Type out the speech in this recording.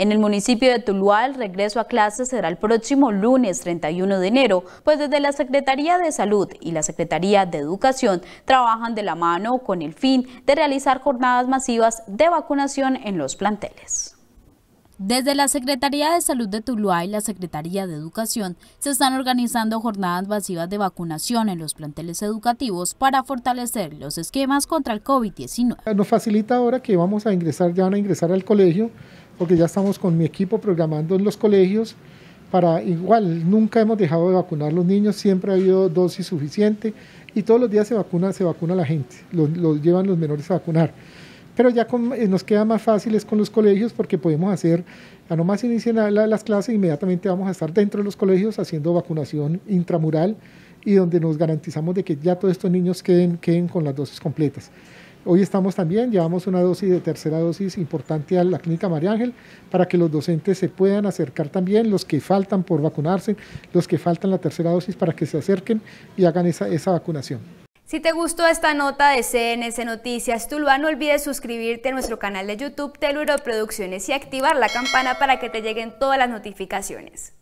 En el municipio de Tuluá, el regreso a clases será el próximo lunes 31 de enero, pues desde la Secretaría de Salud y la Secretaría de Educación trabajan de la mano con el fin de realizar jornadas masivas de vacunación en los planteles. Desde la Secretaría de Salud de Tuluá y la Secretaría de Educación se están organizando jornadas masivas de vacunación en los planteles educativos para fortalecer los esquemas contra el COVID-19. Nos facilita ahora que vamos a ingresar, ya van a ingresar al colegio, porque ya estamos con mi equipo programando en los colegios para igual, nunca hemos dejado de vacunar los niños, siempre ha habido dosis suficiente y todos los días se vacuna, se vacuna la gente, los, llevan los menores a vacunar. Pero ya eh, nos queda más fácil es con los colegios porque podemos hacer, a nomás inician las clases, inmediatamente vamos a estar dentro de los colegios haciendo vacunación intramural y donde nos garantizamos de que ya todos estos niños queden, queden con las dosis completas. Hoy estamos también, llevamos una dosis de tercera dosis importante a la Clínica María Ángel para que los docentes se puedan acercar también, los que faltan por vacunarse, los que faltan la tercera dosis para que se acerquen y hagan esa, vacunación. Si te gustó esta nota de CNS Noticias Tuluá, no olvides suscribirte a nuestro canal de YouTube Teluro Producciones y activar la campana para que te lleguen todas las notificaciones.